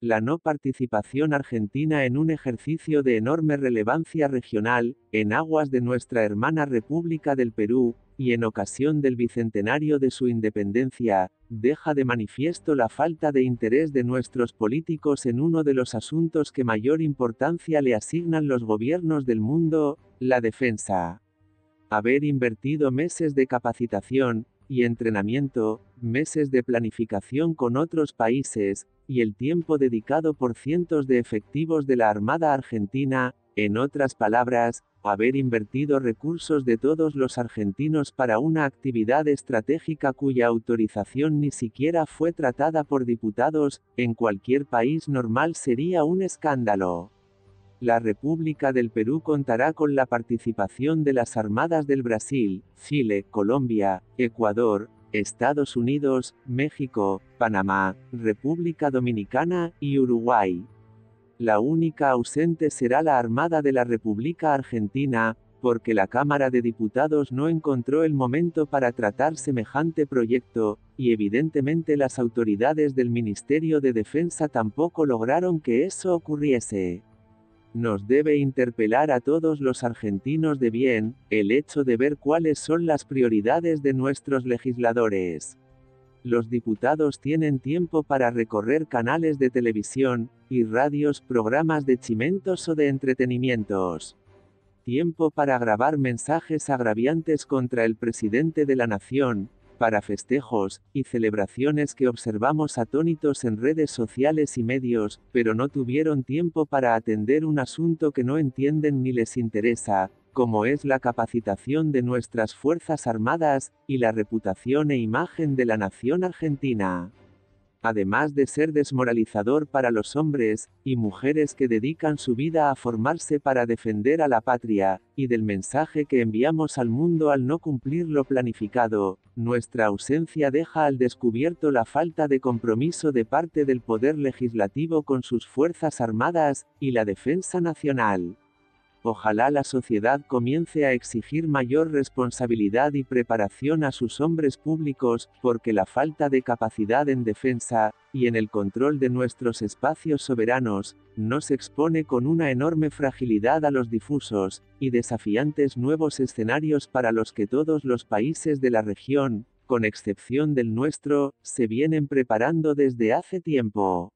la no participación argentina en un ejercicio de enorme relevancia regional, en aguas de nuestra hermana República del Perú, y en ocasión del bicentenario de su independencia, deja de manifiesto la falta de interés de nuestros políticos en uno de los asuntos que mayor importancia le asignan los gobiernos del mundo, la defensa. Haber invertido meses de capacitación, y entrenamiento, meses de planificación con otros países, y el tiempo dedicado por cientos de efectivos de la Armada Argentina, en otras palabras, haber invertido recursos de todos los argentinos para una actividad estratégica cuya autorización ni siquiera fue tratada por diputados, en cualquier país normal sería un escándalo la República del Perú contará con la participación de las armadas del Brasil, Chile, Colombia, Ecuador, Estados Unidos, México, Panamá, República Dominicana y Uruguay. La única ausente será la Armada de la República Argentina, porque la Cámara de Diputados no encontró el momento para tratar semejante proyecto, y evidentemente las autoridades del Ministerio de Defensa tampoco lograron que eso ocurriese. Nos debe interpelar a todos los argentinos de bien, el hecho de ver cuáles son las prioridades de nuestros legisladores los diputados tienen tiempo para recorrer canales de televisión y radios, programas de chimentos o de entretenimientos. Tiempo para grabar mensajes agraviantes contra el presidente de la nación, para festejos y celebraciones que observamos atónitos en redes sociales y medios, pero no tuvieron tiempo para atender un asunto que no entienden ni les interesa, como es la capacitación de nuestras Fuerzas Armadas, y la reputación e imagen de la nación argentina además de ser desmoralizador para los hombres y mujeres que dedican su vida a formarse para defender a la patria, y del mensaje que enviamos al mundo al no cumplir lo planificado, nuestra ausencia deja al descubierto la falta de compromiso de parte del poder legislativo con sus fuerzas armadas, y la defensa nacional. Ojalá la sociedad comience a exigir mayor responsabilidad y preparación a sus hombres públicos, porque la falta de capacidad en defensa, y en el control de nuestros espacios soberanos, nos expone con una enorme fragilidad a los difusos, y desafiantes nuevos escenarios para los que todos los países de la región, con excepción del nuestro, se vienen preparando desde hace tiempo.